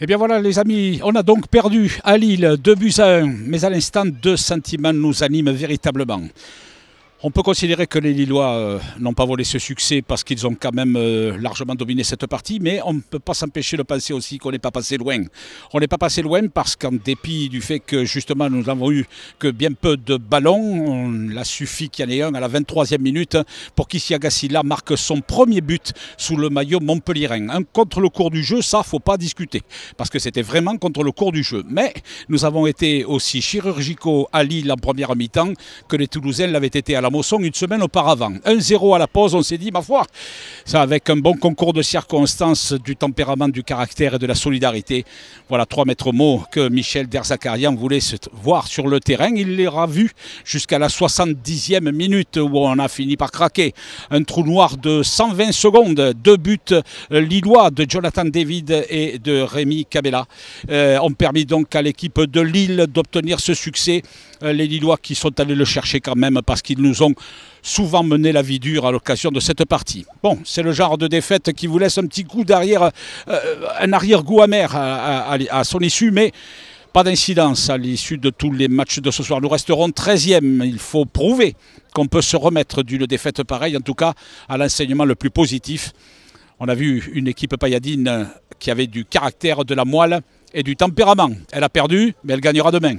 Eh bien voilà les amis, on a donc perdu à Lille 2 buts à 1, mais à l'instant deux sentiments nous animent véritablement. On peut considérer que les Lillois euh, n'ont pas volé ce succès parce qu'ils ont quand même euh, largement dominé cette partie, mais on ne peut pas s'empêcher de penser aussi qu'on n'est pas passé loin. On n'est pas passé loin parce qu'en dépit du fait que justement nous n'avons eu que bien peu de ballons, il a suffi qu'il y en ait un à la 23e minute pour qu'Issiagasila marque son premier but sous le maillot montpellierin. contre le cours du jeu, ça faut pas discuter parce que c'était vraiment contre le cours du jeu. Mais nous avons été aussi chirurgicaux à Lille en première mi-temps que les Toulousains l'avaient été à la une semaine auparavant. 1-0 à la pause, on s'est dit, ma foi, ça avec un bon concours de circonstances, du tempérament, du caractère et de la solidarité. Voilà trois maîtres mots que Michel Derzakarian voulait voir sur le terrain. Il les a vus jusqu'à la 70e minute où on a fini par craquer. Un trou noir de 120 secondes, deux buts euh, lillois de Jonathan David et de Rémi Cabella euh, ont permis donc à l'équipe de Lille d'obtenir ce succès. Euh, les Lillois qui sont allés le chercher quand même parce qu'ils nous ont souvent mené la vie dure à l'occasion de cette partie. Bon, c'est le genre de défaite qui vous laisse un petit goût d'arrière, euh, un arrière-goût amer à, son issue, mais pas d'incidence à l'issue de tous les matchs de ce soir. Nous resterons 13e. Il faut prouver qu'on peut se remettre d'une défaite pareille, en tout cas à l'enseignement le plus positif. On a vu une équipe payadine qui avait du caractère, de la moelle et du tempérament. Elle a perdu, mais elle gagnera demain.